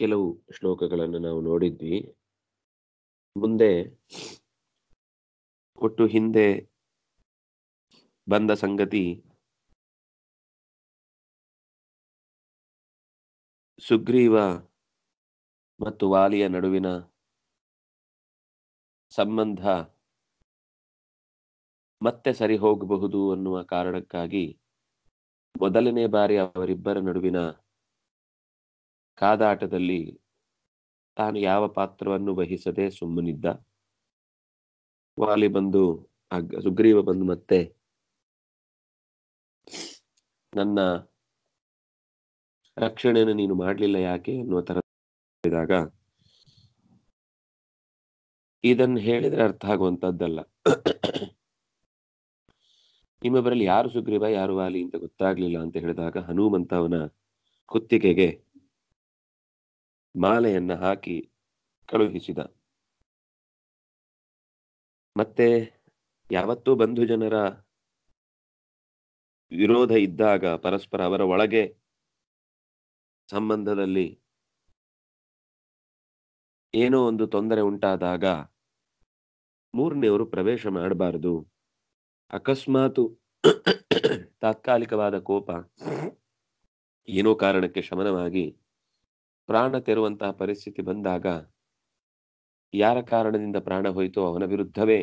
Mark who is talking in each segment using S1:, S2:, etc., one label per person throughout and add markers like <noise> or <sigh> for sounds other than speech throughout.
S1: ಕೆಲವು ಶ್ಲೋಕಗಳನ್ನು ನಾವು ನೋಡಿದ್ವಿ ಮುಂದೆ
S2: ಒಟ್ಟು ಹಿಂದೆ ಬಂದ ಸಂಗತಿ ಸುಗ್ರೀವ ಮತ್ತು ವಾಲಿಯ ನಡುವಿನ
S3: ಸಂಬಂಧ ಮತ್ತೆ ಸರಿ ಹೋಗಬಹುದು ಅನ್ನುವ ಕಾರಣಕ್ಕಾಗಿ ಮೊದಲನೇ ಬಾರಿ ಅವರಿಬ್ಬರ ನಡುವಿನ ಕಾದಾಟದಲ್ಲಿ ತಾನು ಯಾವ ಪಾತ್ರವನ್ನು ವಹಿಸದೆ ಸುಮ್ಮನಿದ್ದ ವಾಲಿ ಬಂದು ಸುಗ್ರೀವ ಬಂದು ಮತ್ತೆ
S1: ನನ್ನ ರಕ್ಷಣೆಯನ್ನು ನೀನು ಮಾಡಲಿಲ್ಲ
S3: ಯಾಕೆ ಅನ್ನುವ ತರ ಹೇಳಿದಾಗ ಇದನ್ನು ಹೇಳಿದ್ರೆ ಅರ್ಥ ಆಗುವಂತದ್ದಲ್ಲ ನಿಮ್ಮೊಬ್ಬರಲ್ಲಿ ಯಾರು ಸುಗ್ರೀವ ಯಾರು ವಾಲಿ ಅಂತ ಗೊತ್ತಾಗ್ಲಿಲ್ಲ ಅಂತ ಹೇಳಿದಾಗ ಹನುಮಂತ ಅವನ ಕುತ್ತಿಗೆಗೆ ಮಾಲೆಯನ್ನು ಹಾಕಿ ಕಳುಹಿಸಿದ
S1: ಮತ್ತೆ ಯಾವತ್ತೂ ಬಂಧು ಜನರ
S3: ವಿರೋಧ ಇದ್ದಾಗ ಪರಸ್ಪರ ಅವರ ಒಳಗೆ ಸಂಬಂಧದಲ್ಲಿ ಏನೋ ಒಂದು ತೊಂದರೆ ಉಂಟಾದಾಗ ಮೂರನೆಯವರು ಪ್ರವೇಶ ಮಾಡಬಾರದು ಅಕಸ್ಮಾತು ತಾತ್ಕಾಲಿಕವಾದ ಕೋಪ ಏನೋ ಕಾರಣಕ್ಕೆ ಶಮನವಾಗಿ ಪ್ರಾಣ ತೆರುವಂತಹ ಪರಿಸ್ಥಿತಿ ಬಂದಾಗ ಯಾರ ಕಾರಣದಿಂದ ಪ್ರಾಣ ಹೋಯಿತು ಅವನ ವಿರುದ್ಧವೇ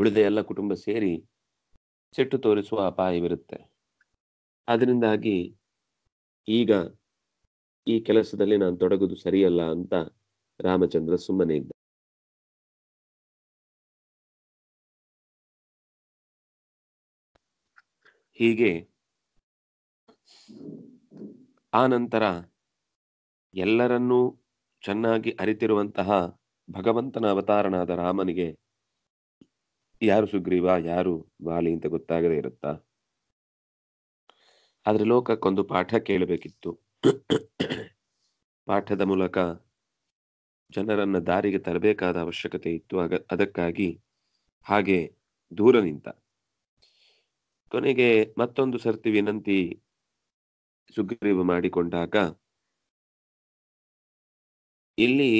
S3: ಉಳಿದ ಎಲ್ಲ ಕುಟುಂಬ ಸೇರಿ ಸಿಟ್ಟು ತೋರಿಸುವ ಅಪಾಯವಿರುತ್ತೆ ಅದರಿಂದಾಗಿ ಈಗ ಈ ಕೆಲಸದಲ್ಲಿ ನಾನು ತೊಡಗುದು ಸರಿಯಲ್ಲ ಅಂತ ರಾಮಚಂದ್ರ ಸುಮ್ಮನೆ ಇದ್ದ ಹೀಗೆ ಆ ನಂತರ ಎಲ್ಲರನ್ನೂ ಚೆನ್ನಾಗಿ ಅರಿತಿರುವಂತಹ ಭಗವಂತನ ಅವತಾರನಾದ ರಾಮನಿಗೆ ಯಾರು ಸುಗ್ರೀವ ಯಾರು ಬಾಲಿ ಅಂತ ಗೊತ್ತಾಗದೇ ಇರುತ್ತಾ ಆದ್ರೆ ಲೋಕಕ್ಕೊಂದು ಪಾಠ ಕೇಳಬೇಕಿತ್ತು ಪಾಠದ ಮೂಲಕ ಜನರನ್ನ ದಾರಿಗೆ ತರಬೇಕಾದ ಅವಶ್ಯಕತೆ ಇತ್ತು ಅದಕ್ಕಾಗಿ ಹಾಗೆ ದೂರ ನಿಂತ ಕೊನೆಗೆ ಮತ್ತೊಂದು ಸರ್ತಿ ವಿನಂತಿ ಸುಗ್ರೀವ ಮಾಡಿಕೊಂಡಾಗ ಇಲ್ಲಿ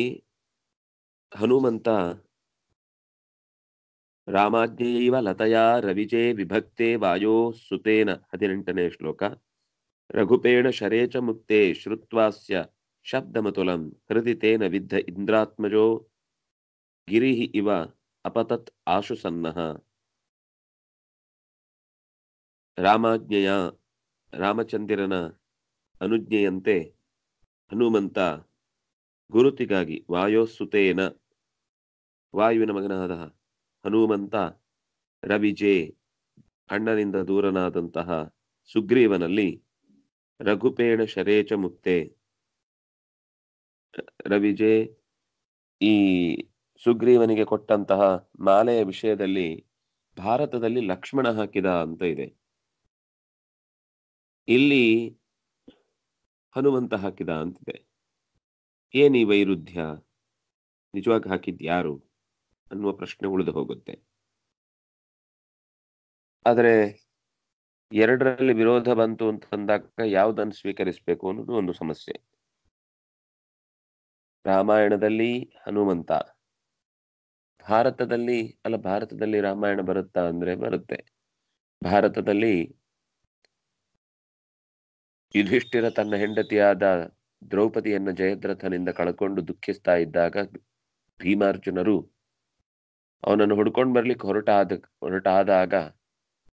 S3: ಹನುಮಂತ ರಾಮಾಜ್ಞೈವ ಲತಯ ರವಿಜೆ ವಿಭಕ್ತೆ ವಾಯೋ ಸುತೇನ ಹದಿನೆಂಟನೇ ಶ್ಲೋಕ ರಘುಪೇಣ ಶರೇಚ ಮುಕ್ತೆ ಶ್ರುತ್ವಾಸ್ಯ ಶಬ್ದಮತುಲಂ ಹೃದಿ ತೇನ ವಿದ್ಧ ಇಂದ್ರಾತ್ಮಜೋ ಗಿರಿ ಇವ ಅಪತತ್ ಆಶು ಸನ್ನಃ ರಾಮಾಜ್ಞೆಯ ರಾಮಚಂದಿರನ ಅನುಜ್ಞೆಯಂತೆ ಹನುಮಂತ ಗುರುತಿಗಾಗಿ ವಾಯೋಸುತೇನ ವಾಯುವಿನ ಮಗನಾದ ಹನುಮಂತ ರವಿಜೆ ಅಣ್ಣನಿಂದ ದೂರನಾದಂತಹ ಸುಗ್ರೀವನಲ್ಲಿ ರಘುಪೇಣ ಶರೇಚ ಮುಕ್ತೆ ರವಿಜೆ ಈ ಸುಗ್ರೀವನಿಗೆ ಕೊಟ್ಟಂತಹ ಮಾಲೆಯ ವಿಷಯದಲ್ಲಿ ಭಾರತದಲ್ಲಿ ಲಕ್ಷ್ಮಣ ಹಾಕಿದ ಅಂತ ಇದೆ ಇಲ್ಲಿ ಹನುಮಂತ ಹಾಕಿದ ಅಂತಿದೆ ಏನ್ ಈ ವೈರುಧ್ಯ ನಿಜವಾಗಿ ಹಾಕಿದ್ ಯಾರು ಅನ್ನುವ ಪ್ರಶ್ನೆ ಉಳಿದು ಹೋಗುತ್ತೆ ಆದರೆ ಎರಡರಲ್ಲಿ ವಿರೋಧ ಬಂತು ಅಂತ ಅಂದಾಗ ಯಾವುದನ್ನು ಸ್ವೀಕರಿಸಬೇಕು ಅನ್ನೋದು ಒಂದು ಸಮಸ್ಯೆ ರಾಮಾಯಣದಲ್ಲಿ ಹನುಮಂತ ಭಾರತದಲ್ಲಿ ಅಲ್ಲ ಭಾರತದಲ್ಲಿ ರಾಮಾಯಣ ಬರುತ್ತಾ ಅಂದ್ರೆ ಬರುತ್ತೆ ಭಾರತದಲ್ಲಿ ಯುಧಿಷ್ಠಿರ ತನ್ನ ಹೆಂಡತಿಯಾದ ದ್ರೌಪದಿಯನ್ನ ಜಯದ್ರಥನಿಂದ ಕಳ್ಕೊಂಡು ದುಃಖಿಸ್ತಾ ಇದ್ದಾಗ ಭೀಮಾರ್ಜುನರು ಅವನನ್ನು ಹುಡ್ಕೊಂಡು ಬರ್ಲಿಕ್ಕೆ ಹೊರಟಾದ ಹೊರಟಾದಾಗ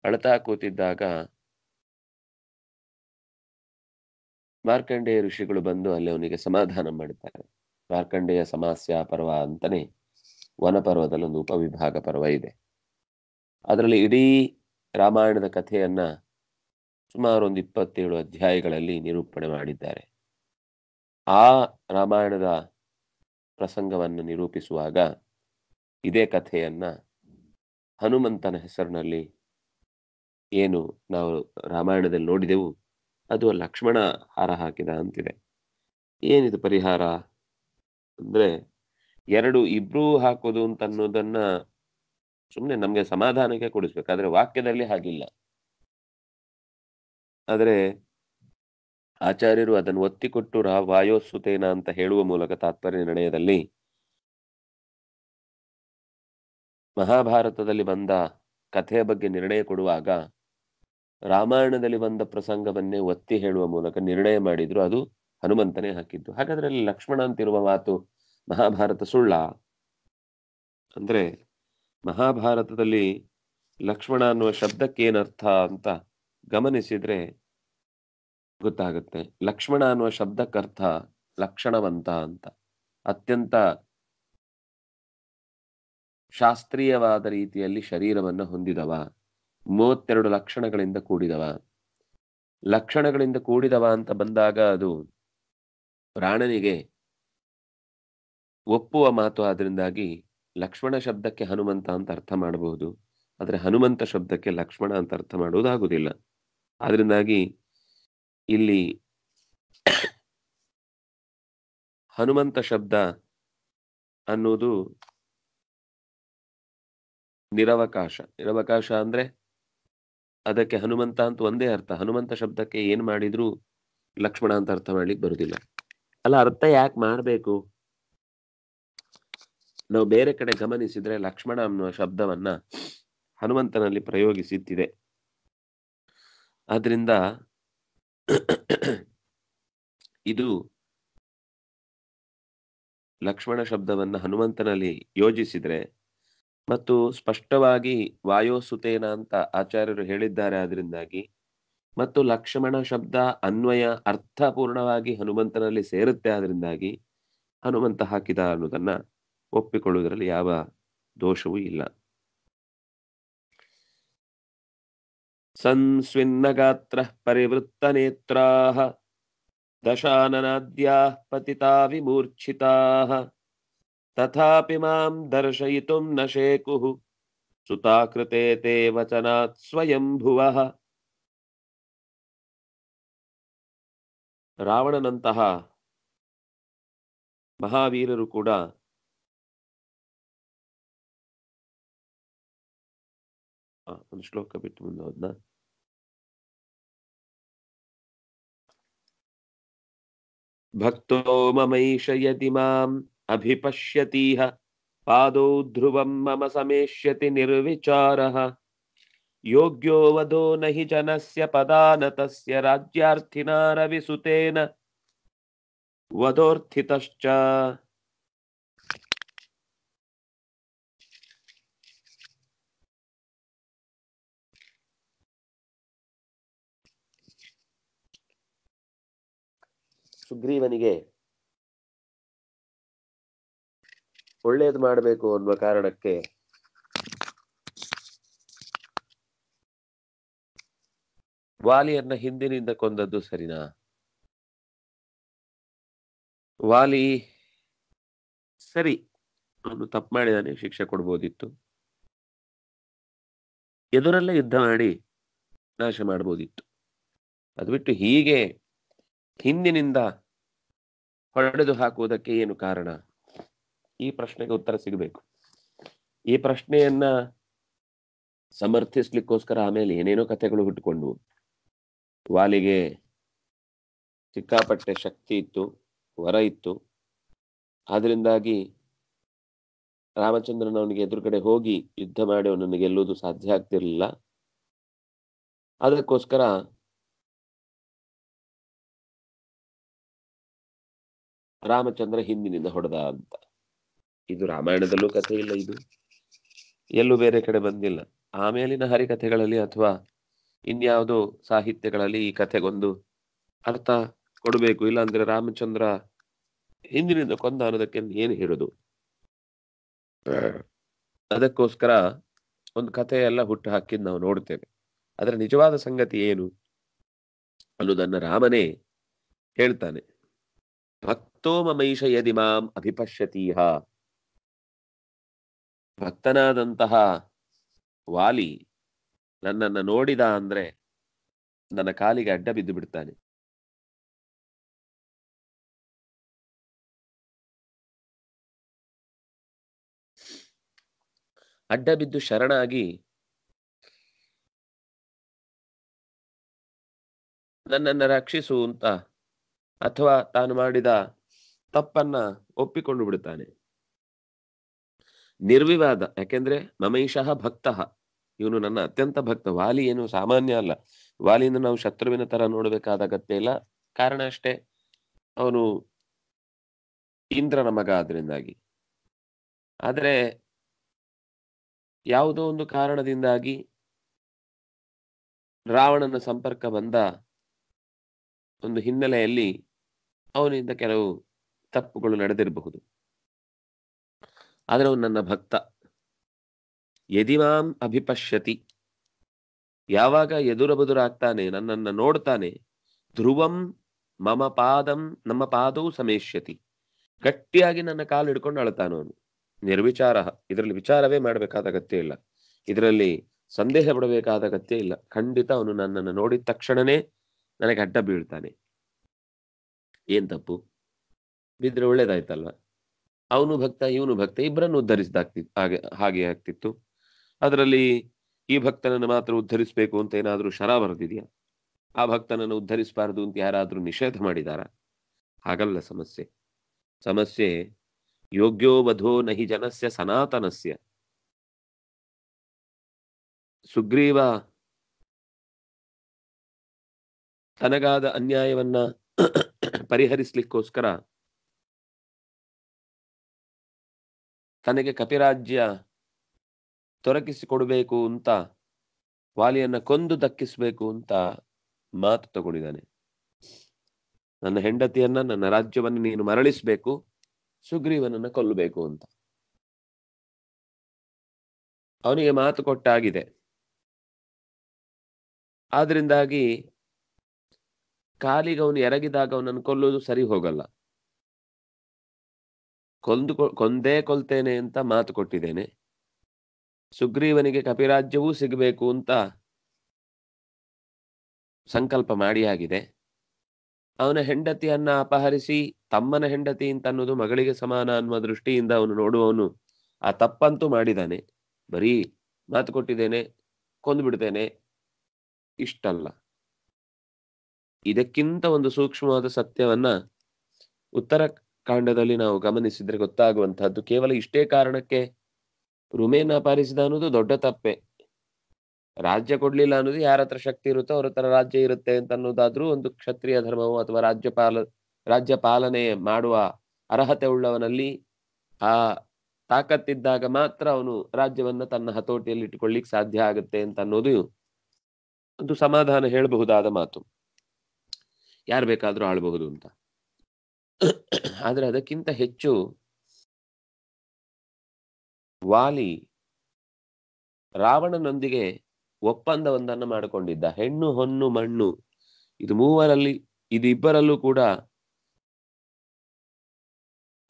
S3: ಅಳತಾ ಕೂತಿದ್ದಾಗ ಮಾರ್ಕಂಡೇಯ ಋಷಿಗಳು ಬಂದು ಅಲ್ಲಿ ಅವನಿಗೆ ಸಮಾಧಾನ ಮಾಡಿದ್ದಾರೆ ಮಾರ್ಕಂಡೇಯ ಸಮಾಸ್ಯ ಪರ್ವ ಅಂತಾನೆ ವನಪರ್ವದಲ್ಲಿ ಒಂದು ಉಪವಿಭಾಗ ಪರ್ವ ಇದೆ ಅದರಲ್ಲಿ ಇಡೀ ರಾಮಾಯಣದ ಕಥೆಯನ್ನ ಸುಮಾರು ಒಂದು ಇಪ್ಪತ್ತೇಳು ಅಧ್ಯಾಯಗಳಲ್ಲಿ ನಿರೂಪಣೆ ಮಾಡಿದ್ದಾರೆ ಆ ರಾಮಾಯಣದ ಪ್ರಸಂಗವನ್ನು ನಿರೂಪಿಸುವಾಗ ಇದೇ ಕಥೆಯನ್ನ ಹನುಮಂತನ ಹೆಸರಿನಲ್ಲಿ ಏನು ನಾವು ರಾಮಾಯಣದಲ್ಲಿ ನೋಡಿದೆವು ಅದು ಲಕ್ಷ್ಮಣ ಹಾರ ಹಾಕಿದ ಅಂತಿದೆ ಏನಿದು ಪರಿಹಾರ ಅಂದ್ರೆ ಎರಡು ಇಬ್ರೂ ಹಾಕೋದು ಅಂತ ಅನ್ನೋದನ್ನ ಸುಮ್ಮನೆ ನಮ್ಗೆ ಸಮಾಧಾನಕ್ಕೆ ಕೊಡಿಸ್ಬೇಕಾದ್ರೆ ವಾಕ್ಯದಲ್ಲಿ ಹಾಗಿಲ್ಲ ಆದ್ರೆ ಆಚಾರ್ಯರು ಅದನ್ನು ಒತ್ತಿಕೊಟ್ಟು ರಾ ವಾಯೋಸುತೇನ ಅಂತ ಹೇಳುವ ಮೂಲಕ ತಾತ್ಪರ್ಯ ನಿರ್ಣಯದಲ್ಲಿ ಮಹಾಭಾರತದಲ್ಲಿ ಬಂದ ಕಥೆಯ ಬಗ್ಗೆ ನಿರ್ಣಯ ಕೊಡುವಾಗ ರಾಮಾಯಣದಲ್ಲಿ ಬಂದ ಪ್ರಸಂಗವನ್ನೇ ಒತ್ತಿ ಹೇಳುವ ಮೂಲಕ ನಿರ್ಣಯ ಮಾಡಿದ್ರು ಅದು ಹನುಮಂತನೇ ಹಾಕಿದ್ದು ಹಾಗಾದ್ರೆ ಅಲ್ಲಿ ಲಕ್ಷ್ಮಣ ಅಂತಿರುವ ಮಾತು ಮಹಾಭಾರತ ಸುಳ್ಳ ಅಂದ್ರೆ ಮಹಾಭಾರತದಲ್ಲಿ ಲಕ್ಷ್ಮಣ ಅನ್ನುವ ಶಬ್ದಕ್ಕೇನರ್ಥ ಅಂತ ಗಮನಿಸಿದ್ರೆ ಗೊತ್ತಾಗುತ್ತೆ ಲಕ್ಷ್ಮಣ ಅನ್ನುವ ಶಬ್ದಕ್ಕರ್ಥ ಲಕ್ಷಣವಂತ ಅಂತ ಅತ್ಯಂತ ಶಾಸ್ತ್ರೀಯವಾದ ರೀತಿಯಲ್ಲಿ ಶರೀರವನ್ನು ಹೊಂದಿದವ ಮೂವತ್ತೆರಡು ಲಕ್ಷಣಗಳಿಂದ ಕೂಡಿದವ ಲಕ್ಷಣಗಳಿಂದ ಕೂಡಿದವ ಅಂತ ಬಂದಾಗ ಅದು ಪ್ರಾಣನಿಗೆ ಒಪ್ಪುವ ಮಾತು ಆದ್ರಿಂದಾಗಿ ಲಕ್ಷ್ಮಣ ಶಬ್ದಕ್ಕೆ ಹನುಮಂತ ಅಂತ ಅರ್ಥ ಮಾಡಬಹುದು ಆದರೆ ಹನುಮಂತ ಶಬ್ದಕ್ಕೆ ಲಕ್ಷ್ಮಣ ಅಂತ ಅರ್ಥ ಮಾಡುವುದಾಗುವುದಿಲ್ಲ ಆದ್ರಿಂದಾಗಿ ಇಲ್ಲಿ ಹನುಮಂತ ಶಬ್ದ ಅನ್ನೋದು ನಿರವಕಾಶ ನಿರವಕಾಶ ಅಂದ್ರೆ ಅದಕ್ಕೆ ಹನುಮಂತ ಅಂತ ಒಂದೇ ಅರ್ಥ ಹನುಮಂತ ಶಬ್ದಕ್ಕೆ ಏನ್ ಮಾಡಿದ್ರು ಲಕ್ಷ್ಮಣ ಅಂತ ಅರ್ಥ ಮಾಡ್ಲಿಕ್ಕೆ ಬರುದಿಲ್ಲ ಅಲ್ಲ ಅರ್ಥ ಯಾಕೆ ಮಾಡ್ಬೇಕು ನಾವು ಬೇರೆ ಕಡೆ ಗಮನಿಸಿದ್ರೆ ಲಕ್ಷ್ಮಣ ಅನ್ನುವ ಶಬ್ದವನ್ನ ಹನುಮಂತನಲ್ಲಿ ಪ್ರಯೋಗಿಸುತ್ತಿದೆ ಆದ್ರಿಂದ ಇದು ಲಕ್ಷ್ಮಣ ಶಬ್ದವನ್ನು ಹನುಮಂತನಲ್ಲಿ ಯೋಜಿಸಿದ್ರೆ ಮತ್ತು ಸ್ಪಷ್ಟವಾಗಿ ವಾಯೋಸುತೇನ ಅಂತ ಆಚಾರ್ಯರು ಹೇಳಿದ್ದಾರೆ ಅದರಿಂದಾಗಿ ಮತ್ತು ಲಕ್ಷ್ಮಣ ಶಬ್ದ ಅನ್ವಯ ಅರ್ಥಪೂರ್ಣವಾಗಿ ಹನುಮಂತನಲ್ಲಿ ಸೇರುತ್ತೆ ಆದ್ರಿಂದಾಗಿ ಹನುಮಂತ ಹಾಕಿದ ಅನ್ನೋದನ್ನ ಒಪ್ಪಿಕೊಳ್ಳುವುದರಲ್ಲಿ ಯಾವ ದೋಷವೂ ಇಲ್ಲ संस्विन्नगात्रः परिवृत्तनेत्राः दशाननाद्याः पतिता विमूर्च्छिताः तथापि मां दर्शयितुं न शेकुः सुताकृते ते वचनात् स्वयं ರಾವಣನಂತಹ
S2: ಮಹಾವೀರರು ಕೂಡ ಒಂದು ಶ್ಲೋಕ ಬಿಟ್ಟು ಮುಂದೆ ಹೋದ್ನ
S3: भक्तो ममैष यदि माम् अभिपश्यतीह पादौ ध्रुवं मम समेष्यति निर्विचारः योग्यो वदो न हि जनस्य पदानतस्य राज्यार्थिना रविसुतेन वदोर्थितश्च
S1: ಸುಗ್ರೀವನಿಗೆ ಒಳ್ಳೇದು ಮಾಡಬೇಕು ಅನ್ನುವ
S3: ಕಾರಣಕ್ಕೆ ವಾಲಿಯನ್ನ ಹಿಂದಿನಿಂದ ಕೊಂದದ್ದು ಸರಿನಾ ವಾಲಿ ಸರಿ ಅವನು ತಪ್ಪು ಮಾಡಿದಾನೆ ಶಿಕ್ಷೆ ಕೊಡ್ಬೋದಿತ್ತು ಎದುರಲ್ಲೇ ಯುದ್ಧ ಮಾಡಿ ನಾಶ ಮಾಡ್ಬೋದಿತ್ತು ಅದು ಬಿಟ್ಟು ಹೀಗೆ ಹಿಂದಿನಿಂದ ಹೊಡೆದು ಹಾಕುವುದಕ್ಕೆ ಏನು ಕಾರಣ ಈ ಪ್ರಶ್ನೆಗೆ ಉತ್ತರ ಸಿಗಬೇಕು ಈ ಪ್ರಶ್ನೆಯನ್ನ ಸಮರ್ಥಿಸ್ಲಿಕ್ಕೋಸ್ಕರ ಆಮೇಲೆ ಏನೇನೋ ಕಥೆಗಳು ಹುಟ್ಟುಕೊಂಡು ವಾಲಿಗೆ ಸಿಕ್ಕಾಪಟ್ಟೆ ಶಕ್ತಿ ಇತ್ತು ವರ ಇತ್ತು ಆದ್ರಿಂದಾಗಿ ರಾಮಚಂದ್ರನ ಅವನಿಗೆ ಎದುರುಗಡೆ ಹೋಗಿ ಯುದ್ಧ ಮಾಡಿ ಅವನನ್ನು ಗೆಲ್ಲುವುದು ಸಾಧ್ಯ ಆಗ್ತಿರ್ಲಿಲ್ಲ ಅದಕ್ಕೋಸ್ಕರ ರಾಮಚಂದ್ರ ಹಿಂದಿನಿಂದ ಹೊಡೆದ ಅಂತ ಇದು ರಾಮಾಯಣದಲ್ಲೂ ಕಥೆ ಇಲ್ಲ ಇದು ಎಲ್ಲೂ ಬೇರೆ ಕಡೆ ಬಂದಿಲ್ಲ ಆಮೇಲಿನ ಹರಿಕಥೆಗಳಲ್ಲಿ ಅಥವಾ ಇನ್ಯಾವುದೋ ಸಾಹಿತ್ಯಗಳಲ್ಲಿ ಈ ಕಥೆಗೊಂದು ಅರ್ಥ ಕೊಡಬೇಕು ಇಲ್ಲ ಅಂದ್ರೆ ರಾಮಚಂದ್ರ ಹಿಂದಿನಿಂದ ಕೊಂದ ಅನ್ನೋದಕ್ಕೆ ಏನು ಹೇಳುದು ಅದಕ್ಕೋಸ್ಕರ ಒಂದು ಕಥೆ ಹುಟ್ಟು ಹಾಕಿದ್ ನಾವು ನೋಡ್ತೇವೆ ಅದರ ನಿಜವಾದ ಸಂಗತಿ ಏನು ಅನ್ನೋದನ್ನ ರಾಮನೇ ಹೇಳ್ತಾನೆ ಭಕ್ತೋ ಮಮೈಷ ಯದಿ ಮಾಂ ಅಭಿಪಶ್ಯತೀಹ ಭಕ್ತನಾದಂತಹ ವಾಲಿ ನನ್ನನ್ನ ನೋಡಿದ ಅಂದ್ರೆ
S2: ನನ್ನ ಕಾಲಿಗೆ ಅಡ್ಡ ಬಿದ್ದು ಬಿಡ್ತಾನೆ ಅಡ್ಡ ಬಿದ್ದು ಶರಣಾಗಿ
S3: ನನ್ನನ್ನು ರಕ್ಷಿಸು ಅಂತ ಅಥವಾ ತಾನು ಮಾಡಿದ ತಪ್ಪನ್ನ ಒಪ್ಪಿಕೊಂಡು ಬಿಡುತ್ತಾನೆ ನಿರ್ವಿವಾದ ಯಾಕೆಂದ್ರೆ ಮಮೈಷಃ ಭಕ್ತಃ ಇವನು ನನ್ನ ಅತ್ಯಂತ ಭಕ್ತ ವಾಲಿ ಏನು ಸಾಮಾನ್ಯ ಅಲ್ಲ ವಾಲಿಯಿಂದ ನಾವು ಶತ್ರುವಿನ ತರ ನೋಡಬೇಕಾದ ಅಗತ್ಯ ಇಲ್ಲ ಕಾರಣ ಅಷ್ಟೇ ಅವನು ಇಂದ್ರನ ಮಗ ಅದರಿಂದಾಗಿ ಆದರೆ ಯಾವುದೋ ಒಂದು ಕಾರಣದಿಂದಾಗಿ ರಾವಣನ ಸಂಪರ್ಕ ಬಂದ ಒಂದು ಹಿನ್ನೆಲೆಯಲ್ಲಿ ಅವನಿಂದ ಕೆಲವು ತಪ್ಪುಗಳು ನಡೆದಿರಬಹುದು ಆದರೆ ಅವನು ನನ್ನ ಭಕ್ತ ಯದಿಮಾಂ ಅಭಿಪಶ್ಯತಿ ಯಾವಾಗ ಎದುರಬದುರಾಗ್ತಾನೆ ನನ್ನನ್ನು ನೋಡ್ತಾನೆ ಧ್ರುವಂ ಮಮ ಪಾದಂ ನಮ್ಮ ಪಾದವು ಸಮೇಶ್ಯತಿ ಗಟ್ಟಿಯಾಗಿ ನನ್ನ ಕಾಲು ಹಿಡ್ಕೊಂಡು ಅಳತಾನು ಅವನು ನಿರ್ವಿಚಾರ ಇದರಲ್ಲಿ ವಿಚಾರವೇ ಮಾಡಬೇಕಾದ ಅಗತ್ಯ ಇಲ್ಲ ಇದರಲ್ಲಿ ಸಂದೇಹ ಪಡಬೇಕಾದ ಅಗತ್ಯ ಇಲ್ಲ ಖಂಡಿತ ಅವನು ನನ್ನನ್ನು ನೋಡಿದ ತಕ್ಷಣನೇ ನನಗೆ ಅಡ್ಡ ಬೀಳ್ತಾನೆ ಏನ್ ತಪ್ಪು ಬಿದ್ರೆ ಒಳ್ಳೇದಾಯ್ತಲ್ವ ಅವನು ಭಕ್ತ ಇವನು ಭಕ್ತ ಇಬ್ಬರನ್ನು ಉದ್ಧರಿಸಿದಾಗ್ತಿ ಹಾಗೆ ಹಾಗೆ ಆಗ್ತಿತ್ತು ಅದರಲ್ಲಿ ಈ ಭಕ್ತನನ್ನು ಮಾತ್ರ ಉದ್ಧರಿಸಬೇಕು ಅಂತ ಏನಾದರೂ ಶರ ಬರೆದಿದೆಯಾ ಆ ಭಕ್ತನನ್ನು ಉದ್ಧರಿಸಬಾರದು ಅಂತ ಯಾರಾದರೂ ನಿಷೇಧ ಮಾಡಿದಾರ ಹಾಗಲ್ಲ ಸಮಸ್ಯೆ ಸಮಸ್ಯೆ ಯೋಗ್ಯೋ ವಧೋ ನಹಿ ಜನಸ್ಯ ಸನಾತನಸ್ಯ
S1: ಸುಗ್ರೀವ ತನಗಾದ ಅನ್ಯಾಯವನ್ನ ಪರಿಹರಿಸಲಿಕ್ಕೋಸ್ಕರ
S3: ತನಗೆ ಕಪಿರಾಜ್ಯ ತೊರಕಿಸಿಕೊಡಬೇಕು ಅಂತ ವಾಲಿಯನ್ನ ಕೊಂದು ದಕ್ಕಿಸಬೇಕು ಅಂತ ಮಾತು ತಗೊಂಡಿದ್ದಾನೆ ನನ್ನ ಹೆಂಡತಿಯನ್ನ ನನ್ನ ರಾಜ್ಯವನ್ನು ನೀನು ಮರಳಿಸ್ಬೇಕು ಸುಗ್ರೀವನನ್ನ ಕೊಲ್ಲಬೇಕು ಅಂತ ಅವನಿಗೆ ಮಾತು ಕೊಟ್ಟಾಗಿದೆ ಆದ್ರಿಂದಾಗಿ ಕಾಲಿಗೆ ಅವನು ಎರಗಿದಾಗ ಅವನನ್ನು ಕೊಲ್ಲುವುದು ಸರಿ ಹೋಗಲ್ಲ ಕೊಂದು ಕೊಂದೇ ಕೊಲ್ತೇನೆ ಅಂತ ಮಾತು ಕೊಟ್ಟಿದ್ದೇನೆ ಸುಗ್ರೀವನಿಗೆ ಕಪಿರಾಜ್ಯವೂ ಸಿಗಬೇಕು ಅಂತ ಸಂಕಲ್ಪ ಮಾಡಿ ಆಗಿದೆ ಅವನ ಹೆಂಡತಿಯನ್ನ ಅಪಹರಿಸಿ ತಮ್ಮನ ಹೆಂಡತಿ ಅಂತ ಅನ್ನೋದು ಮಗಳಿಗೆ ಸಮಾನ ಅನ್ನುವ ದೃಷ್ಟಿಯಿಂದ ಅವನು ನೋಡುವವನು ಆ ತಪ್ಪಂತೂ ಮಾಡಿದಾನೆ ಬರೀ ಮಾತು ಕೊಟ್ಟಿದ್ದೇನೆ ಕೊಂದು ಬಿಡ್ತೇನೆ ಇಷ್ಟಲ್ಲ ಇದಕ್ಕಿಂತ ಒಂದು ಸೂಕ್ಷ್ಮವಾದ ಸತ್ಯವನ್ನ ಉತ್ತರ ಕಾಂಡದಲ್ಲಿ ನಾವು ಗಮನಿಸಿದ್ರೆ ಗೊತ್ತಾಗುವಂತಹದ್ದು ಕೇವಲ ಇಷ್ಟೇ ಕಾರಣಕ್ಕೆ ರುಮೇನ ಅಪಹರಿಸಿದ ಅನ್ನೋದು ದೊಡ್ಡ ತಪ್ಪೆ ರಾಜ್ಯ ಕೊಡ್ಲಿಲ್ಲ ಅನ್ನೋದು ಯಾರ ಹತ್ರ ಶಕ್ತಿ ಇರುತ್ತೋ ಅವ್ರ ಹತ್ರ ರಾಜ್ಯ ಇರುತ್ತೆ ಅಂತ ಅನ್ನೋದಾದ್ರೂ ಒಂದು ಕ್ಷತ್ರಿಯ ಧರ್ಮವು ಅಥವಾ ರಾಜ್ಯಪಾಲ ರಾಜ್ಯ ಪಾಲನೆ ಮಾಡುವ ಅರ್ಹತೆ ಉಳ್ಳವನಲ್ಲಿ ಆ ತಾಕತ್ತಿದ್ದಾಗ ಮಾತ್ರ ಅವನು ರಾಜ್ಯವನ್ನ ತನ್ನ ಹತೋಟಿಯಲ್ಲಿ ಇಟ್ಟುಕೊಳ್ಳಿಕ್ ಸಾಧ್ಯ ಆಗುತ್ತೆ ಅಂತ ಅನ್ನೋದು ಒಂದು ಸಮಾಧಾನ ಹೇಳಬಹುದಾದ ಮಾತು ಯಾರು ಬೇಕಾದರೂ ಆಳ್ಬಹುದು ಅಂತ ಆದರೆ ಅದಕ್ಕಿಂತ ಹೆಚ್ಚು ವಾಲಿ ರಾವಣನೊಂದಿಗೆ ಒಪ್ಪಂದವೊಂದನ್ನು ಮಾಡಿಕೊಂಡಿದ್ದ ಹೆಣ್ಣು ಹೊನ್ನು ಮಣ್ಣು ಇದು ಮೂವರಲ್ಲಿ ಇದಿಬ್ಬರಲ್ಲೂ ಕೂಡ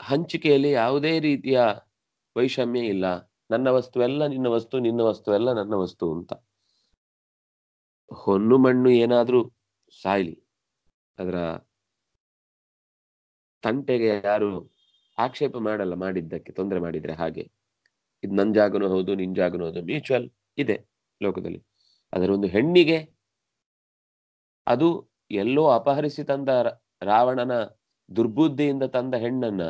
S3: ಹಂಚಿಕೆಯಲ್ಲಿ ಯಾವುದೇ ರೀತಿಯ ವೈಷಮ್ಯ ಇಲ್ಲ ನನ್ನ ವಸ್ತು ಎಲ್ಲ ನಿನ್ನ ವಸ್ತು ನಿನ್ನ ವಸ್ತು ಎಲ್ಲ ನನ್ನ ವಸ್ತು ಅಂತ ಹೊನ್ನು ಮಣ್ಣು ಏನಾದರೂ ಸಾಯ್ಲಿ ಅದರ ತಂಟೆಗೆ ಯಾರು ಆಕ್ಷೇಪ ಮಾಡಲ್ಲ ಮಾಡಿದ್ದಕ್ಕೆ ತೊಂದರೆ ಮಾಡಿದ್ರೆ ಹಾಗೆ ಇದು ನನ್ ಜಾಗನು ಹೌದು ನಿನ್ ಜಾಗನು ಹೌದು ಮ್ಯೂಚುವಲ್ ಇದೆ ಲೋಕದಲ್ಲಿ ಅದರ ಒಂದು ಹೆಣ್ಣಿಗೆ ಅದು ಎಲ್ಲೋ ಅಪಹರಿಸಿ ತಂದ ರಾವಣನ ದುರ್ಬುದ್ಧಿಯಿಂದ ತಂದ ಹೆಣ್ಣನ್ನ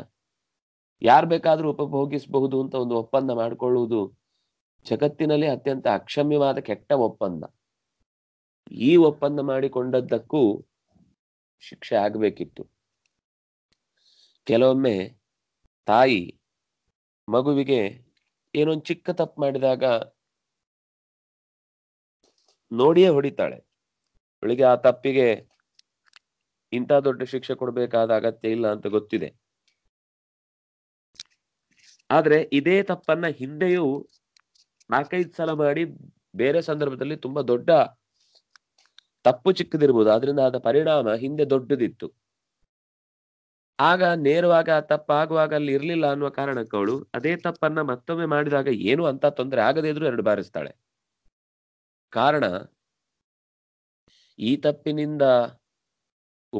S3: ಯಾರು ಬೇಕಾದ್ರೂ ಉಪಭೋಗಿಸಬಹುದು ಅಂತ ಒಂದು ಒಪ್ಪಂದ ಮಾಡಿಕೊಳ್ಳುವುದು ಜಗತ್ತಿನಲ್ಲಿ ಅತ್ಯಂತ ಅಕ್ಷಮ್ಯವಾದ ಕೆಟ್ಟ ಒಪ್ಪಂದ ಈ ಒಪ್ಪಂದ ಮಾಡಿಕೊಂಡದ್ದಕ್ಕೂ ಶಿಕ್ಷೆ ಆಗಬೇಕಿತ್ತು ಕೆಲವೊಮ್ಮೆ ತಾಯಿ ಮಗುವಿಗೆ ಏನೊಂದು ಚಿಕ್ಕ ತಪ್ಪು ಮಾಡಿದಾಗ ನೋಡಿಯೇ ಹೊಡಿತಾಳೆ ಅವಳಿಗೆ ಆ ತಪ್ಪಿಗೆ ಇಂಥ ದೊಡ್ಡ ಶಿಕ್ಷೆ ಕೊಡಬೇಕಾದ ಅಗತ್ಯ ಇಲ್ಲ ಅಂತ ಗೊತ್ತಿದೆ ಆದ್ರೆ ಇದೇ ತಪ್ಪನ್ನ ಹಿಂದೆಯೂ ನಾಲ್ಕೈದು ಸಲ ಮಾಡಿ ಬೇರೆ ಸಂದರ್ಭದಲ್ಲಿ ತುಂಬಾ ದೊಡ್ಡ ತಪ್ಪು ಚಿಕ್ಕದಿರ್ಬೋದು ಅದರಿಂದ ಆದ ಪರಿಣಾಮ ಹಿಂದೆ ದೊಡ್ಡದಿತ್ತು ಆಗ ನೇರವಾಗಿ ಆ ತಪ್ಪಾಗುವಾಗ ಅಲ್ಲಿ ಇರ್ಲಿಲ್ಲ ಅನ್ನುವ ಕಾರಣಕ್ಕವಳು ಅದೇ ತಪ್ಪನ್ನ ಮತ್ತೊಮ್ಮೆ ಮಾಡಿದಾಗ ಏನು ಅಂತ ತೊಂದರೆ ಆಗದೇ ಇದ್ರು ಎರಡು ಬಾರಿಸ್ತಾಳೆ ಕಾರಣ ಈ ತಪ್ಪಿನಿಂದ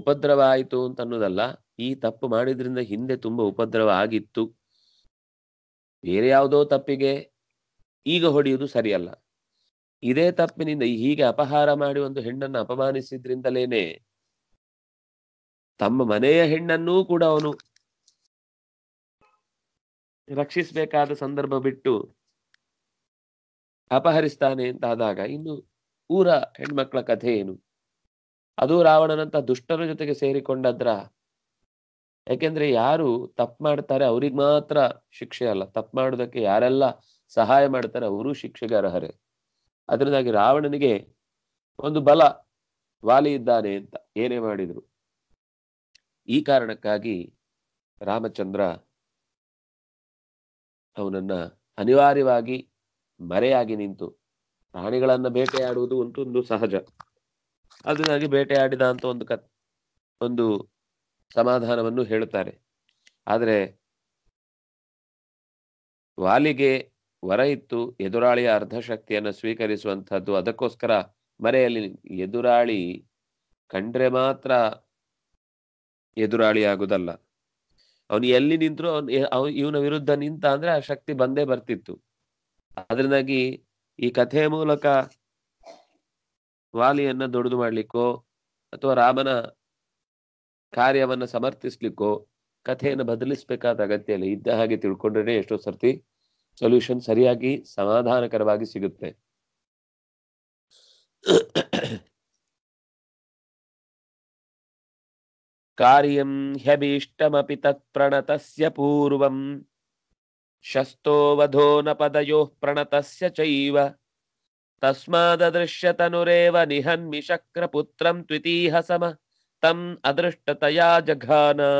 S3: ಉಪದ್ರವ ಆಯಿತು ಅಂತ ಅನ್ನೋದಲ್ಲ ಈ ತಪ್ಪು ಮಾಡಿದ್ರಿಂದ ಹಿಂದೆ ತುಂಬಾ ಉಪದ್ರವ ಆಗಿತ್ತು ಬೇರೆ ಯಾವುದೋ ತಪ್ಪಿಗೆ ಈಗ ಹೊಡೆಯುವುದು ಸರಿಯಲ್ಲ ಇದೇ ತಪ್ಪಿನಿಂದ ಹೀಗೆ ಅಪಹಾರ ಮಾಡಿ ಒಂದು ಹೆಣ್ಣನ್ನು ಅಪಮಾನಿಸಿದ್ರಿಂದಲೇನೆ ತಮ್ಮ ಮನೆಯ ಹೆಣ್ಣನ್ನೂ ಕೂಡ ಅವನು ರಕ್ಷಿಸಬೇಕಾದ ಸಂದರ್ಭ ಬಿಟ್ಟು ಅಪಹರಿಸ್ತಾನೆ ಅಂತ ಆದಾಗ ಇನ್ನು ಊರ ಹೆಣ್ಮಕ್ಳ ಕಥೆ ಏನು ಅದು ರಾವಣನಂತ ದುಷ್ಟರ ಜೊತೆಗೆ ಸೇರಿಕೊಂಡದ್ರ ಯಾಕೆಂದ್ರೆ ಯಾರು ತಪ್ಪು ಮಾಡ್ತಾರೆ ಅವ್ರಿಗೆ ಮಾತ್ರ ಶಿಕ್ಷೆ ಅಲ್ಲ ತಪ್ಪು ಮಾಡೋದಕ್ಕೆ ಯಾರೆಲ್ಲ ಸಹಾಯ ಮಾಡ್ತಾರೆ ಅವರು ಶಿಕ್ಷೆಗೆ ಅರ್ಹರೇ ಅದರಿಂದಾಗಿ ರಾವಣನಿಗೆ ಒಂದು ಬಲ ವಾಲಿ ಇದ್ದಾನೆ ಅಂತ ಏನೇ ಮಾಡಿದ್ರು ಈ ಕಾರಣಕ್ಕಾಗಿ ರಾಮಚಂದ್ರ ಅವನನ್ನ ಅನಿವಾರ್ಯವಾಗಿ ಮರೆಯಾಗಿ ನಿಂತು ಪ್ರಾಣಿಗಳನ್ನ ಬೇಟೆಯಾಡುವುದು ಒಂದು ಸಹಜ ಅದರಿಂದಾಗಿ ಬೇಟೆಯಾಡಿದ ಅಂತ ಒಂದು ಕತ್ ಒಂದು ಸಮಾಧಾನವನ್ನು ಹೇಳುತ್ತಾರೆ ಆದರೆ ವಾಲಿಗೆ ವರ ಇತ್ತು ಎದುರಾಳಿಯ ಅರ್ಧಶಕ್ತಿಯನ್ನು ಸ್ವೀಕರಿಸುವಂಥದ್ದು ಅದಕ್ಕೋಸ್ಕರ ಮರೆಯಲ್ಲಿ ಎದುರಾಳಿ ಕಂಡ್ರೆ ಮಾತ್ರ ಎದುರಾಳಿ ಆಗುದಲ್ಲ ಅವನು ಎಲ್ಲಿ ನಿಂತರೂ ಅವನು ಇವನ ವಿರುದ್ಧ ನಿಂತ ಅಂದ್ರೆ ಆ ಶಕ್ತಿ ಬಂದೇ ಬರ್ತಿತ್ತು ಅದರಿಂದಾಗಿ ಈ ಕಥೆಯ ಮೂಲಕ ವಾಲಿಯನ್ನ ದೊಡ್ದು ಮಾಡ್ಲಿಕ್ಕೋ ಅಥವಾ ರಾಮನ ಕಾರ್ಯವನ್ನ ಸಮರ್ಥಿಸ್ಲಿಕ್ಕೋ ಕಥೆಯನ್ನು ಬದಲಿಸ್ಬೇಕಾದ ಅಗತ್ಯ ಇಲ್ಲ ಇದ್ದ ಹಾಗೆ ತಿಳ್ಕೊಂಡ್ರೆ ಎಷ್ಟೋ ಸರ್ತಿ सॉल्यूशन ಸರಿಯಾಗಿ ಸಮாதாரకరವಾಗಿ ಸಿಗುತ್ತೆ ಕಾರ್ಯಂ ಹಭೀಷ್ಟಮಪಿ ತತ್ಪ್ರಣತಸ್ಯ ಪೂರ್ವಂ ಶಸ್ತೋವಧೋನಪದಯೋ ಪ್ರಣತಸ್ಯ ಚೈವ ತಸ್ಮಾದ ದೃಶ್ಯತನুরেವ ನಿಹನ್ಮಿ ಚಕ್ರಪುತ್ರಂ ತೃತೀಹ ಸಮ ತಂ ಅದೃಷ್ಟ ತಯಾ ಜಗಾನಾ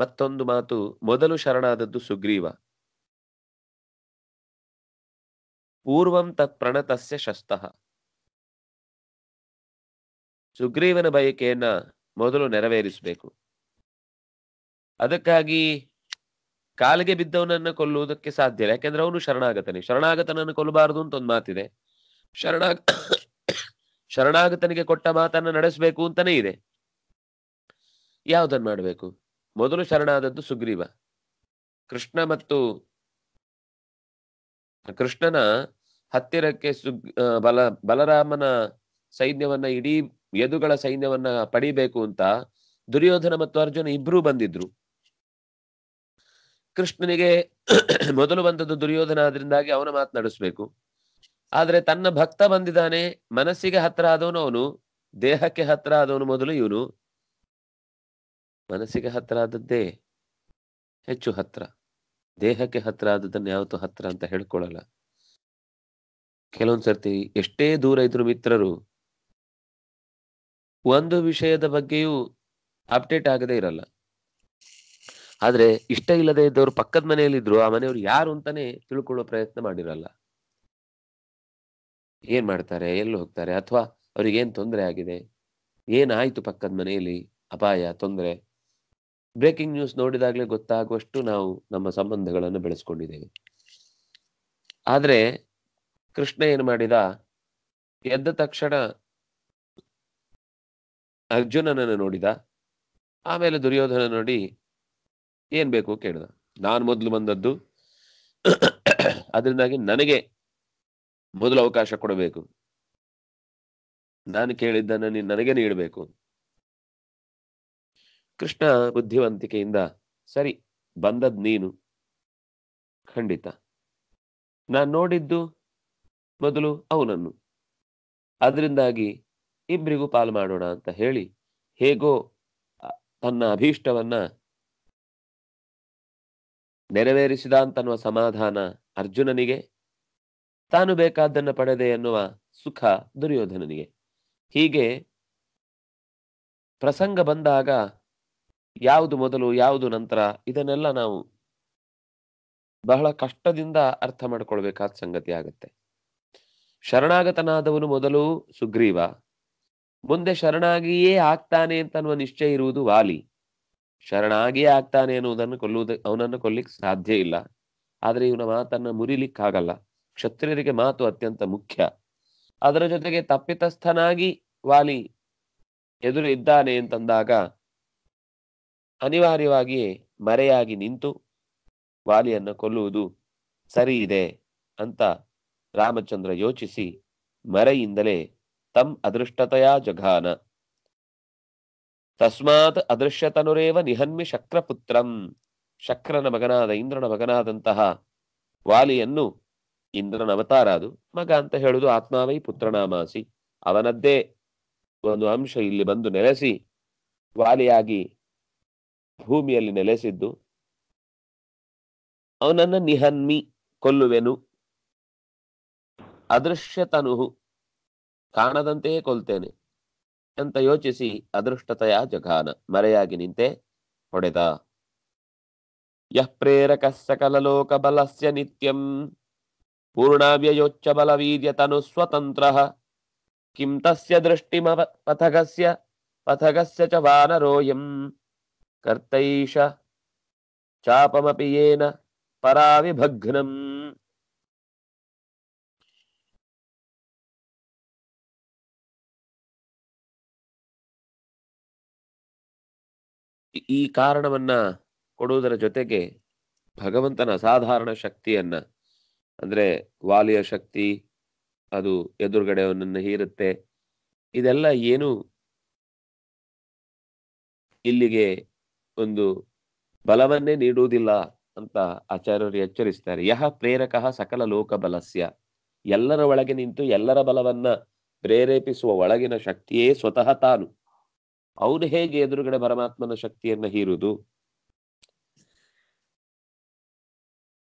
S3: ಮತ್ತೊಂದು ಮಾತು ಮೊದಲು ಶರಣಾದದ್ದು ಸುಗ್ರೀವ ಪೂರ್ವಂ ತತ್ ಪ್ರಣತಸ್ಯ ಶಸ್ತಃ ಸುಗ್ರೀವನ ಬಯಕೆಯನ್ನ ಮೊದಲು ನೆರವೇರಿಸಬೇಕು ಅದಕ್ಕಾಗಿ ಕಾಲಿಗೆ ಬಿದ್ದವನನ್ನ ಕೊಲ್ಲುವುದಕ್ಕೆ ಸಾಧ್ಯ ಇಲ್ಲ ಯಾಕೆಂದ್ರೆ ಅವನು ಶರಣಾಗತನೇ ಶರಣಾಗತನನ್ನು ಕೊಲ್ಲಬಾರದು ಅಂತ ಒಂದು ಮಾತಿದೆ ಶರಣಾಗ ಶರಣಾಗತನಿಗೆ ಕೊಟ್ಟ ಮಾತನ್ನ ನಡೆಸಬೇಕು ಅಂತಾನೆ ಇದೆ ಯಾವುದನ್ನ ಮಾಡಬೇಕು ಮೊದಲು ಶರಣಾದದ್ದು ಸುಗ್ರೀವ ಕೃಷ್ಣ ಮತ್ತು ಕೃಷ್ಣನ ಹತ್ತಿರಕ್ಕೆ ಸುಗ್ ಬಲ ಬಲರಾಮನ ಸೈನ್ಯವನ್ನ ಇಡೀ ಯದುಗಳ ಸೈನ್ಯವನ್ನ ಪಡಿಬೇಕು ಅಂತ ದುರ್ಯೋಧನ ಮತ್ತು ಅರ್ಜುನ ಇಬ್ರು ಬಂದಿದ್ರು ಕೃಷ್ಣನಿಗೆ <clears throat> ಮೊದಲು ಬಂದದ್ದು ದುರ್ಯೋಧನ ಆದ್ರಿಂದಾಗಿ ಅವನ ಮಾತನಾಡಿಸ್ಬೇಕು ಆದ್ರೆ ತನ್ನ ಭಕ್ತ ಬಂದಿದ್ದಾನೆ ಮನಸ್ಸಿಗೆ ಹತ್ರ ಆದವನು ಅವನು ದೇಹಕ್ಕೆ ಹತ್ರ ಆದವನು ಮೊದಲು ಇವನು ಮನಸ್ಸಿಗೆ ಹತ್ರ ಆದದ್ದೇ ಹೆಚ್ಚು ಹತ್ರ ದೇಹಕ್ಕೆ ಹತ್ರ ಆದದ್ದನ್ನು ಯಾವತ್ತು ಹತ್ರ ಅಂತ ಹೇಳ್ಕೊಳ್ಳಲ್ಲ ಕೆಲವೊಂದು ಸರ್ತಿ ಎಷ್ಟೇ ದೂರ ಇದ್ರು ಮಿತ್ರರು ಒಂದು ವಿಷಯದ ಬಗ್ಗೆಯೂ ಅಪ್ಡೇಟ್ ಆಗದೇ ಇರಲ್ಲ ಆದ್ರೆ ಇಷ್ಟ ಇಲ್ಲದೆ ಇದ್ದವರು ಪಕ್ಕದ ಮನೆಯಲ್ಲಿ ಆ ಮನೆಯವರು ಯಾರು ಅಂತಾನೆ ತಿಳ್ಕೊಳ್ಳೋ ಪ್ರಯತ್ನ ಮಾಡಿರಲ್ಲ ಏನ್ ಮಾಡ್ತಾರೆ ಎಲ್ಲಿ ಹೋಗ್ತಾರೆ ಅಥವಾ ಏನ್ ತೊಂದರೆ ಆಗಿದೆ ಏನಾಯ್ತು ಪಕ್ಕದ ಮನೆಯಲ್ಲಿ ಅಪಾಯ ತೊಂದರೆ ಬ್ರೇಕಿಂಗ್ ನ್ಯೂಸ್ ನೋಡಿದಾಗಲೇ ಗೊತ್ತಾಗುವಷ್ಟು ನಾವು ನಮ್ಮ ಸಂಬಂಧಗಳನ್ನು ಬೆಳೆಸ್ಕೊಂಡಿದ್ದೇವೆ ಆದ್ರೆ ಕೃಷ್ಣ ಏನು ಮಾಡಿದ ಎದ್ದ ತಕ್ಷಣ ಅರ್ಜುನನನ್ನು ನೋಡಿದ ಆಮೇಲೆ ದುರ್ಯೋಧನ ನೋಡಿ ಏನ್ ಬೇಕು ಕೇಳಿದ ನಾನು ಮೊದಲು ಬಂದದ್ದು <coughs> ಅದರಿಂದಾಗಿ ನನಗೆ ಮೊದಲು ಅವಕಾಶ ಕೊಡಬೇಕು ನಾನು ಕೇಳಿದ್ದನ್ನು ನೀನು ನನಗೆ ನೀಡಬೇಕು ಕೃಷ್ಣ ಬುದ್ಧಿವಂತಿಕೆಯಿಂದ ಸರಿ ಬಂದದ್ ನೀನು ಖಂಡಿತ ನಾನು ನೋಡಿದ್ದು ಮೊದಲು ಅವನನ್ನು ಅದರಿಂದಾಗಿ ಇಬ್ಬರಿಗೂ ಪಾಲು ಮಾಡೋಣ ಅಂತ ಹೇಳಿ ಹೇಗೋ ತನ್ನ ಅಭೀಷ್ಟವನ್ನ ನೆರವೇರಿಸಿದ ಅಂತನ್ನುವ ಸಮಾಧಾನ ಅರ್ಜುನನಿಗೆ ತಾನು ಬೇಕಾದ್ದನ್ನು ಪಡೆದೆ ಎನ್ನುವ ಸುಖ ದುರ್ಯೋಧನನಿಗೆ ಹೀಗೆ ಪ್ರಸಂಗ ಬಂದಾಗ ಯಾವುದು ಮೊದಲು ಯಾವುದು ನಂತರ ಇದನ್ನೆಲ್ಲ ನಾವು ಬಹಳ ಕಷ್ಟದಿಂದ ಅರ್ಥ ಮಾಡ್ಕೊಳ್ಬೇಕಾದ ಸಂಗತಿ ಆಗತ್ತೆ ಶರಣಾಗತನಾದವನು ಮೊದಲು ಸುಗ್ರೀವ ಮುಂದೆ ಶರಣಾಗಿಯೇ ಆಗ್ತಾನೆ ಅಂತ ನಿಶ್ಚಯ ಇರುವುದು ವಾಲಿ ಶರಣಾಗಿಯೇ ಆಗ್ತಾನೆ ಅನ್ನುವುದನ್ನು ಕೊಲ್ಲುವುದು ಅವನನ್ನು ಕೊಲ್ಲಿಕ್ ಸಾಧ್ಯ ಇಲ್ಲ ಆದರೆ ಇವನ ಮಾತನ್ನ ಮುರಿಲಿಕ್ಕಾಗಲ್ಲ ಕ್ಷತ್ರಿಯರಿಗೆ ಮಾತು ಅತ್ಯಂತ ಮುಖ್ಯ ಅದರ ಜೊತೆಗೆ ತಪ್ಪಿತಸ್ಥನಾಗಿ ವಾಲಿ ಎದುರು ಇದ್ದಾನೆ ಅಂತಂದಾಗ ಅನಿವಾರ್ಯವಾಗಿ ಮರೆಯಾಗಿ ನಿಂತು ವಾಲಿಯನ್ನು ಕೊಲ್ಲುವುದು ಸರಿ ಇದೆ ಅಂತ ರಾಮಚಂದ್ರ ಯೋಚಿಸಿ ಮರೆಯಿಂದಲೇ ತಂ ಅದೃಷ್ಟತೆಯ ಜಘಾನ ತಸ್ಮಾತ್ ಅದೃಶ್ಯತನುರೇವ ನಿಹನ್ಮಿ ಶಕ್ರಪುತ್ರಂ ಶಕ್ರನ ಮಗನಾದ ಇಂದ್ರನ ಮಗನಾದಂತಹ ವಾಲಿಯನ್ನು ಇಂದ್ರನ ಅವತಾರ ಅದು ಮಗ ಅಂತ ಹೇಳುದು ಆತ್ಮಾವೈ ಪುತ್ರನಾಮಾಸಿ ಅವನದ್ದೇ ಒಂದು ಅಂಶ ಇಲ್ಲಿ ಬಂದು ನೆಲೆಸಿ ವಾಲಿಯಾಗಿ ಭೂಮಿಯಲ್ಲಿ ನೆಲೆಸಿದ್ದು ಅವನನ್ನ ನಿಹನ್ಮಿ ಕೊಲ್ಲುವೆನು ಅದೃಶ್ಯತನು ಕಾಣದಂತೆಯೇ ಕೊಲ್ತೇನೆ ಅಂತ ಯೋಚಿಸಿ ಅದೃಷ್ಟತೆಯ ಜಘಾನ ಮರೆಯಾಗಿ ನಿಂತೆ ಹೊಡೆದ ಯಃ ಪ್ರೇರಕ ಸಕಲಲೋಕ ಬಲಸ್ಯ ನಿತ್ಯಂ ಪೂರ್ಣಾವ್ಯಯೋಚ್ಚ ಬಲವೀರ್ಯ ತನು ಸ್ವತಂತ್ರ ಕಿಂ ತಸ್ಯ ದೃಷ್ಟಿಮವ ಪಥಗಸ್ಯ ಪಥಗಸ್ಯ ಚ ವಾನರೋಯಂ ಕರ್ತೈಷ ಚಾಪಮಪಿ ಏನ ಪರಾವಿಭಗ್ನಂ ಈ ಕಾರಣವನ್ನ ಕೊಡುವುದರ ಜೊತೆಗೆ ಭಗವಂತನ ಸಾಧಾರಣ ಶಕ್ತಿಯನ್ನ ಅಂದ್ರೆ ವಾಲಿಯ ಶಕ್ತಿ ಅದು ಎದುರುಗಡೆ ಹೀರುತ್ತೆ ಇದೆಲ್ಲ ಏನು ಇಲ್ಲಿಗೆ ಒಂದು ಬಲವನ್ನೇ ನೀಡುವುದಿಲ್ಲ ಅಂತ ಆಚಾರ್ಯರು ಎಚ್ಚರಿಸ್ತಾರೆ ಯಹ ಪ್ರೇರಕ ಸಕಲ ಲೋಕ ಬಲಸ್ಯ ಎಲ್ಲರ ಒಳಗೆ ನಿಂತು ಎಲ್ಲರ ಬಲವನ್ನ ಪ್ರೇರೇಪಿಸುವ ಒಳಗಿನ ಶಕ್ತಿಯೇ ಸ್ವತಃ ತಾನು ಅವನು ಹೇಗೆ ಎದುರುಗಡೆ ಪರಮಾತ್ಮನ ಶಕ್ತಿಯನ್ನ ಹೀರುವುದು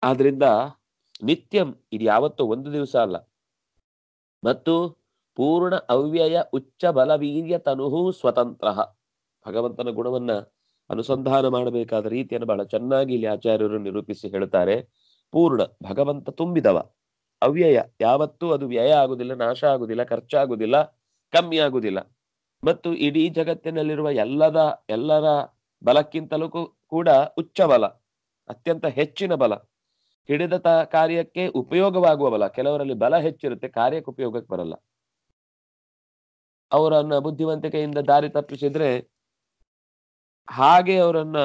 S3: ಆದ್ರಿಂದ ನಿತ್ಯಂ ಇದು ಯಾವತ್ತೂ ಒಂದು ದಿವಸ ಅಲ್ಲ ಮತ್ತು ಪೂರ್ಣ ಅವ್ಯಯ ಉಚ್ಚ ಬಲವೀರ್ಯ ತನುಹೂ ಸ್ವತಂತ್ರ ಭಗವಂತನ ಗುಣವನ್ನ ಅನುಸಂಧಾನ ಮಾಡಬೇಕಾದ ರೀತಿಯನ್ನು ಬಹಳ ಚೆನ್ನಾಗಿ ಇಲ್ಲಿ ಆಚಾರ್ಯರು ನಿರೂಪಿಸಿ ಹೇಳ್ತಾರೆ ಪೂರ್ಣ ಭಗವಂತ ತುಂಬಿದವ ಅವ್ಯಯ ಯಾವತ್ತೂ ಅದು ವ್ಯಯ ಆಗುದಿಲ್ಲ ನಾಶ ಆಗುದಿಲ್ಲ ಖರ್ಚಾಗುದಿಲ್ಲ ಕಮ್ಮಿ ಆಗುದಿಲ್ಲ ಮತ್ತು ಇಡೀ ಜಗತ್ತಿನಲ್ಲಿರುವ ಎಲ್ಲದ ಎಲ್ಲರ ಬಲಕ್ಕಿಂತಲೂ ಕೂಡ ಉಚ್ಚ ಬಲ ಅತ್ಯಂತ ಹೆಚ್ಚಿನ ಬಲ ಹಿಡಿದ ಕಾರ್ಯಕ್ಕೆ ಉಪಯೋಗವಾಗುವ ಬಲ ಕೆಲವರಲ್ಲಿ ಬಲ ಹೆಚ್ಚಿರುತ್ತೆ ಕಾರ್ಯಕ್ಕೆ ಉಪಯೋಗಕ್ಕೆ ಬರಲ್ಲ ಅವರನ್ನ ಬುದ್ಧಿವಂತಿಕೆಯಿಂದ ದಾರಿ ತಪ್ಪಿಸಿದ್ರೆ ಹಾಗೆ ಅವರನ್ನ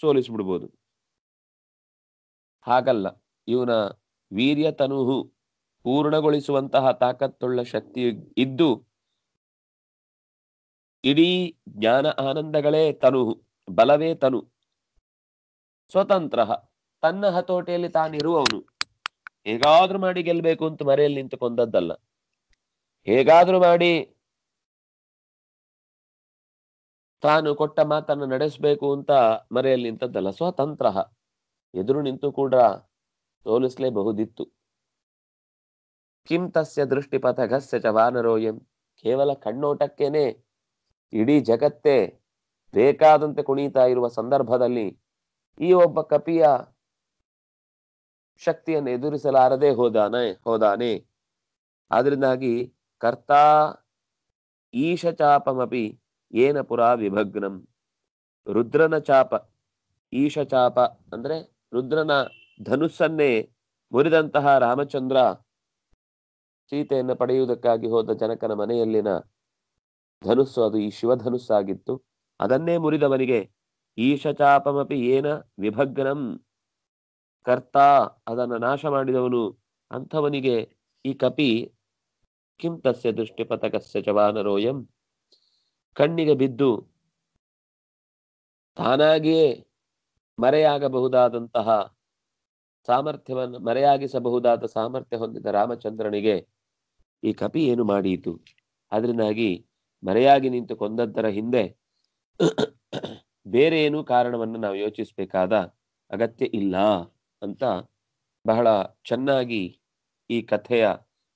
S3: ಸೋಲಿಸ್ಬಿಡ್ಬೋದು ಹಾಗಲ್ಲ ಇವನ ವೀರ್ಯ ತನುಹು ಪೂರ್ಣಗೊಳಿಸುವಂತಹ ತಾಕತ್ತುಳ್ಳ ಶಕ್ತಿ ಇದ್ದು ಇಡೀ ಜ್ಞಾನ ಆನಂದಗಳೇ ತನುಹು ಬಲವೇ ತನು ಸ್ವತಂತ್ರ ತನ್ನ ಹತೋಟಿಯಲ್ಲಿ ತಾನಿರುವವನು ಹೇಗಾದ್ರೂ ಮಾಡಿ ಗೆಲ್ಬೇಕು ಅಂತ ಮರೆಯಲ್ಲಿ ನಿಂತುಕೊಂಡದ್ದಲ್ಲ ಹೇಗಾದ್ರೂ ಮಾಡಿ ತಾನು ಕೊಟ್ಟ ಮಾತನ್ನು ನಡೆಸಬೇಕು ಅಂತ ಮರೆಯಲ್ಲಿ ನಿಂತದ್ದಲ್ಲ ಸ್ವತಂತ್ರ ಎದುರು ನಿಂತು ಕೂಡ ಸೋಲಿಸಲೇಬಹುದಿತ್ತು ಕಿಂ ತಸ್ಯ ದೃಷ್ಟಿಪಥಗಸ್ಯ ಚ ವಾನರೋಯಂ ಕೇವಲ ಕಣ್ಣೋಟಕ್ಕೇನೆ ಇಡೀ ಜಗತ್ತೇ ಬೇಕಾದಂತೆ ಕುಣಿತಾ ಇರುವ ಸಂದರ್ಭದಲ್ಲಿ ಈ ಒಬ್ಬ ಕಪಿಯ ಶಕ್ತಿಯನ್ನು ಎದುರಿಸಲಾರದೆ ಹೋದಾನೆ ಹೋದಾನೆ ಆದ್ರಿಂದಾಗಿ ಕರ್ತಾ ಈಶಚಾಪಮಪಿ ಏನ ಪುರಾ ವಿಭಗ್ನಂ ರುದ್ರನ ಚಾಪ ಈಶ ಚಾಪ ಅಂದ್ರೆ ರುದ್ರನ ಧನುಸ್ಸನ್ನೇ ಮುರಿದಂತಹ ರಾಮಚಂದ್ರ ಸೀತೆಯನ್ನು ಪಡೆಯುವುದಕ್ಕಾಗಿ ಹೋದ ಜನಕನ ಮನೆಯಲ್ಲಿನ ಧನುಸ್ಸು ಅದು ಈ ಶಿವಧನುಸ್ಸಾಗಿತ್ತು ಅದನ್ನೇ ಮುರಿದವನಿಗೆ ಈಶಚಾಪಮಪಿ ಏನ ವಿಭಗ್ನಂ ಕರ್ತ ಅದನ್ನು ನಾಶ ಮಾಡಿದವನು ಅಂಥವನಿಗೆ ಈ ಕಪಿ ಕಿಂ ತಸ್ಯ ದೃಷ್ಟಿಪಥಕಸ್ಯ ಚವಾನರೋಯಂ ಕಣ್ಣಿಗೆ ಬಿದ್ದು ತಾನಾಗಿಯೇ ಮರೆಯಾಗಬಹುದಾದಂತಹ ಸಾಮರ್ಥ್ಯವನ್ನು ಮರೆಯಾಗಿಸಬಹುದಾದ ಸಾಮರ್ಥ್ಯ ಹೊಂದಿದ ರಾಮಚಂದ್ರನಿಗೆ ಈ ಕಪಿ ಏನು ಮಾಡಿಯಿತು ಅದರಿಂದಾಗಿ ಮರೆಯಾಗಿ ನಿಂತು ಕೊಂದದ್ದರ ಹಿಂದೆ ಬೇರೆ ಏನೂ ಕಾರಣವನ್ನು ನಾವು ಯೋಚಿಸಬೇಕಾದ ಅಗತ್ಯ ಇಲ್ಲ ಅಂತ ಬಹಳ ಚೆನ್ನಾಗಿ ಈ ಕಥೆಯ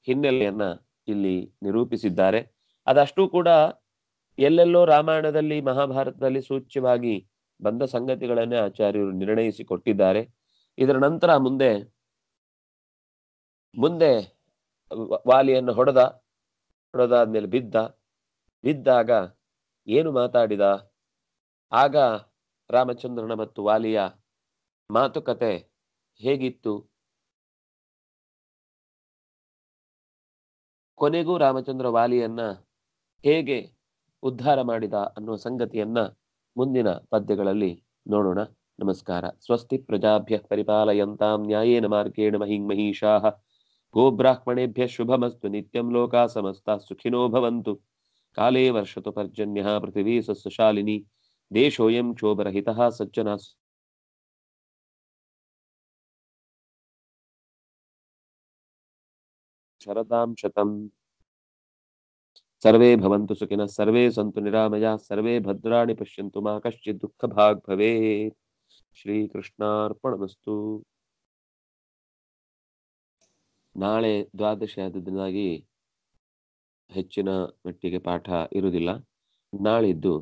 S3: ಹಿನ್ನೆಲೆಯನ್ನ ಇಲ್ಲಿ ನಿರೂಪಿಸಿದ್ದಾರೆ ಅದಷ್ಟು ಕೂಡ ಎಲ್ಲೆಲ್ಲೋ ರಾಮಾಯಣದಲ್ಲಿ ಮಹಾಭಾರತದಲ್ಲಿ ಸೂಚ್ಯವಾಗಿ ಬಂದ ಸಂಗತಿಗಳನ್ನೇ ಆಚಾರ್ಯರು ನಿರ್ಣಯಿಸಿ ಕೊಟ್ಟಿದ್ದಾರೆ ಇದರ ನಂತರ ಮುಂದೆ ಮುಂದೆ ವಾಲಿಯನ್ನು ಹೊಡೆದ ಹೊಡೆದಾದ್ಮೇಲೆ ಬಿದ್ದ ಬಿದ್ದಾಗ ಏನು ಮಾತಾಡಿದ ಆಗ ರಾಮಚಂದ್ರನ ಮತ್ತು ವಾಲಿಯ ಮಾತುಕತೆ ಹೇಗಿತ್ತು ಕೊನೆಗೂ ರಾಮಚಂದ್ರ ವಾಲಿಯನ್ನ ಹೇಗೆ ಉದ್ಧಾರ ಮಾಡಿದ ಅನ್ನುವ ಸಂಗತಿಯನ್ನ ಮುಂದಿನ ಪದ್ಯಗಳಲ್ಲಿ ನೋಡೋಣ ನಮಸ್ಕಾರ ಸ್ವಸ್ತಿ ಪ್ರಜಾಭ್ಯ ಪರಿಪಾಲಯಂತಾಂ ನ್ಯಾಯೇನ ಮಾರ್ಗೇಣ ಮಹಿಂ ಮಹಿಷಾ ಗೋಬ್ರಾಹ್ಮಣೇಭ್ಯ ಶುಭಮಸ್ತು ನಿತ್ಯಂ ಲೋಕಾ ಸಮಸ್ತ ಸುಖಿನೋ ಭವಂತು ಕಾಲೇ ವರ್ಷತು ಪರ್ಜನ್ಯ ಪೃಥಿವೀ ಸಸ್ಯಶಾಲಿನಿ ದೇಶೋಯಂ ಕ್ಷೋಭರಹಿತ ಸಜ್ಜನಾ
S2: ಶರದಾಂ ಶತಂ
S3: ಸರ್ವೇ ಭವಂತು ಸುಖಿನ ಸರ್ವೇ ಸಂತು ನಿರಾಮಯ ಸರ್ವೇ ಭದ್ರಾಣಿ ಪಶ್ಯಂತು ಮಾ ಕಶ್ಚಿತ್ ದುಃಖ ಭಾಗ್ ಭವೇ ವಸ್ತು ನಾಳೆ ದ್ವಾದಶಿ ದಿನದಾಗಿ
S1: ಹೆಚ್ಚಿನ ಮಟ್ಟಿಗೆ ಪಾಠ ಇರುವುದಿಲ್ಲ ನಾಳಿದ್ದು